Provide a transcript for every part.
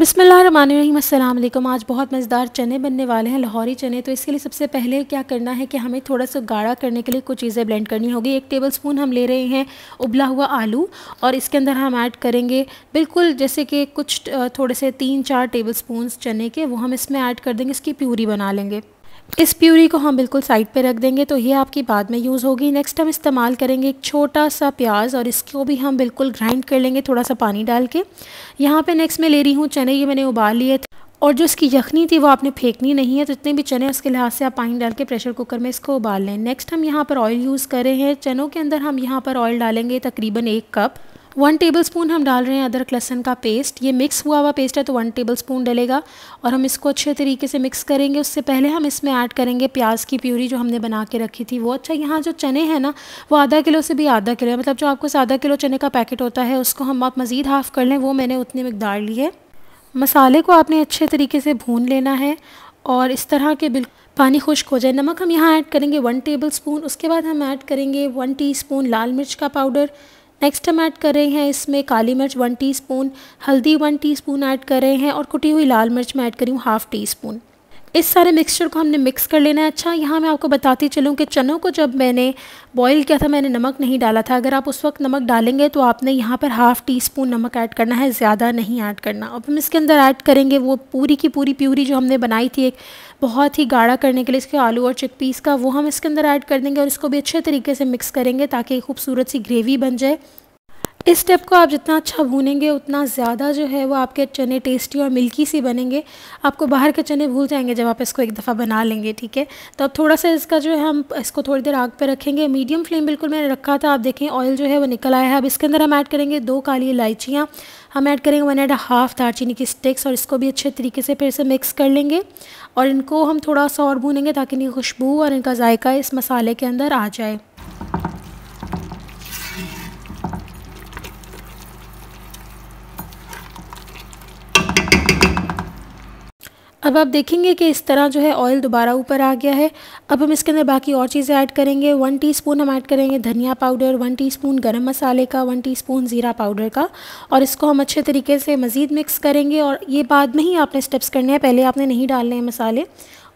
बसमिलकुम आज बहुत मज़ेदार चने बनने वाले हैं लाहौरी चने तो इसके लिए सबसे पहले क्या करना है कि हमें थोड़ा सा गाढ़ा करने के लिए कुछ चीज़ें ब्लेंड करनी होगी एक टेबल स्पून हम ले रहे हैं उबला हुआ आलू और इसके अंदर हम ऐड करेंगे बिल्कुल जैसे कि कुछ थोड़े से तीन चार टेबल स्पून चने के वो हम इसमें ऐड कर देंगे इसकी प्यूरी बना लेंगे इस प्यूरी को हम बिल्कुल साइड पे रख देंगे तो ये आपकी बाद में यूज़ होगी नेक्स्ट हम इस्तेमाल करेंगे एक छोटा सा प्याज और इसको भी हम बिल्कुल ग्राइंड कर लेंगे थोड़ा सा पानी डाल के यहाँ पे नेक्स्ट मैं ले रही हूँ चने ये मैंने उबाल लिए थे और जो इसकी यखनी थी वो आपने फेंकनी नहीं है तो जितने भी चने उसके लिहाज से आप पानी डाल के प्रेशर कुकर में इसको उबाल लें नेक्स्ट हम यहाँ पर ऑयल यूज़ कर रहे हैं चनों के अंदर हम यहाँ पर ऑयल डालेंगे तकरीबन एक कप वन टेबल स्पून हम डाल रहे हैं अदरक लहसन का पेस्ट ये मिक्स हुआ हुआ पेस्ट है तो वन टेबल स्पून डलेगा और हम इसको अच्छे तरीके से मिक्स करेंगे उससे पहले हम इसमें ऐड करेंगे प्याज की प्यूरी जो हमने बना के रखी थी वो अच्छा यहाँ जो चने हैं ना वो आधा किलो से भी आधा किलो मतलब जो आपको आधा किलो चने का पैकेट होता है उसको हम आप मज़ीद हाफ़ कर लें वो मैंने उतनी मकदार ली है मसाले को आपने अच्छे तरीके से भून लेना है और इस तरह के बिल्कुल पानी खुश्क हो जाए नमक हम यहाँ ऐड करेंगे वन टेबल स्पून उसके बाद हम ऐड करेंगे वन स्पून लाल मिर्च का पाउडर नेक्स्ट हम ऐड कर रहे हैं इसमें काली मिर्च वन टीस्पून हल्दी वन टीस्पून ऐड कर रहे हैं और कुटी हुई लाल मिर्च मैं ऐड करी हूँ हाफ़ टी स्पून इस सारे मिक्सचर को हमने मिक्स कर लेना है अच्छा यहाँ मैं आपको बताती चलूँ कि चनों को जब मैंने बॉईल किया था मैंने नमक नहीं डाला था अगर आप उस वक्त नमक डालेंगे तो आपने यहाँ पर हाफ़ टी स्पून नमक ऐड करना है ज़्यादा नहीं ऐड करना अब हम इसके अंदर ऐड करेंगे वो पूरी की पूरी प्यूरी जो हमने बनाई थी एक बहुत ही गाढ़ा करने के लिए इसके आलू और चिक पीस का वो हम इसके अंदर ऐड कर देंगे और इसको भी अच्छे तरीके से मिक्स करेंगे ताकि खूबसूरत सी ग्रेवी बन जाए इस स्टेप को आप जितना अच्छा भूनेंगे उतना ज़्यादा जो है वो आपके चने टेस्टी और मिल्की सी बनेंगे आपको बाहर के चने भूल जाएंगे जब आप इसको एक दफ़ा बना लेंगे ठीक है तो अब थोड़ा सा इसका जो है हम इसको थोड़ी देर आग पर रखेंगे मीडियम फ्लेम बिल्कुल मैंने रखा था आप देखें ऑयल जो है वो निकल आया है अब इसके अंदर हम ऐड करेंगे दो काली इलायचियाँ हम ऐड करेंगे वन एंड हाफ दारचीनी की स्टिक्स और इसको भी अच्छे तरीके से फिर से मिक्स कर लेंगे और इनको हम थोड़ा सा और भूनेंगे ताकि इनकी खुशबू और इनका जायका इस मसाले के अंदर आ जाए अब आप देखेंगे कि इस तरह जो है ऑयल दोबारा ऊपर आ गया है अब हम इसके अंदर बाकी और चीज़ें ऐड करेंगे वन टीस्पून हम ऐड करेंगे धनिया पाउडर वन टीस्पून गरम मसाले का वन टीस्पून ज़ीरा पाउडर का और इसको हम अच्छे तरीके से मज़ीद मिक्स करेंगे और ये बाद में ही आपने स्टेप्स करने हैं पहले आपने नहीं डालने हैं मसाले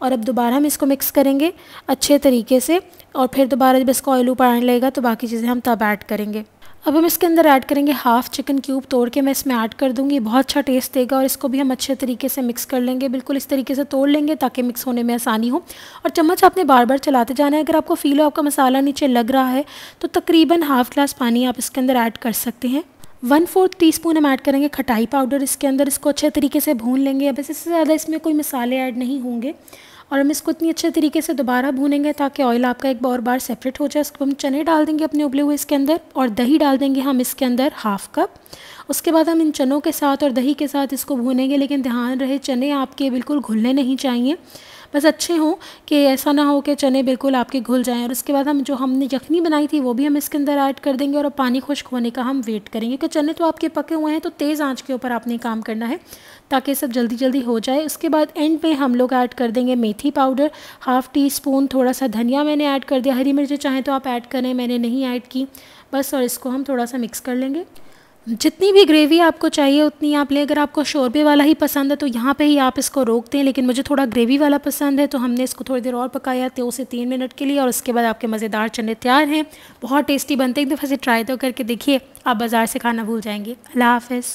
और अब दोबारा हम इसको मिक्स करेंगे अच्छे तरीके से और फिर दोबारा जब इसका ऑयल ऊपर आने लगेगा तो बाकी चीज़ें हम तब ऐड करेंगे अब हम इसके अंदर ऐड करेंगे हाफ़ चिकन क्यूब तोड़ के मैं इसमें ऐड कर दूँगी बहुत अच्छा टेस्ट देगा और इसको भी हम अच्छे तरीके से मिक्स कर लेंगे बिल्कुल इस तरीके से तोड़ लेंगे ताकि मिक्स होने में आसानी हो और चम्मच आपने बार बार चलाते जाना है अगर आपको फ़ील हो आपका मसाला नीचे लग रहा है तो तकरीबन हाफ़ ग्लास पानी आप इसके अंदर ऐड कर सकते हैं वन फोर्थ टी स्पून हम ऐड करेंगे खटाई पाउडर इसके अंदर इसको अच्छे तरीके से भून लेंगे अब इससे ज़्यादा इसमें कोई मसाले ऐड नहीं होंगे और हम इसको इतनी अच्छे तरीके से दोबारा भूनेंगे ताकि ऑयल आपका एक बार बार सेपरेट हो जाए इसको हम चने डाल देंगे अपने उबले हुए इसके अंदर और दही डाल देंगे हम इसके अंदर हाफ कप उसके बाद हम इन चनों के साथ और दही के साथ इसको भूनेंगे लेकिन ध्यान रहे चने आपके बिल्कुल घुलने नहीं चाहिए बस अच्छे हों कि ऐसा ना हो कि चने बिल्कुल आपके घुल जाएँ और उसके बाद हम जो हमने यखनी बनाई थी वो भी हम इसके अंदर ऐड कर देंगे और पानी खुश्क होने का हम वेट करेंगे क्योंकि चने तो आपके पके हुए हैं तो तेज़ आँच के ऊपर आपने काम करना है ताकि सब जल्दी जल्दी हो जाए उसके बाद एंड में हम लोग ऐड कर देंगे मेथी पाउडर हाफ़ टी स्पून थोड़ा सा धनिया मैंने ऐड कर दिया हरी मिर्च चाहें तो आप ऐड करें मैंने नहीं ऐड की बस और इसको हम थोड़ा सा मिक्स कर लेंगे जितनी भी ग्रेवी आपको चाहिए उतनी आप ले अगर आपको शोरबे वाला ही पसंद है तो यहाँ पे ही आप इसको रोकते हैं लेकिन मुझे थोड़ा ग्रेवी वाला पसंद है तो हमने इसको थोड़ी देर और पकाया दो तो से तीन मिनट के लिए और उसके बाद आपके मज़ेदार चने तैयार हैं बहुत टेस्टी बनते हैं एक दफ़ा से ट्राई तो करके देखिए आप बाज़ार से खाना भूल जाएंगे अल्लाह हाफिज़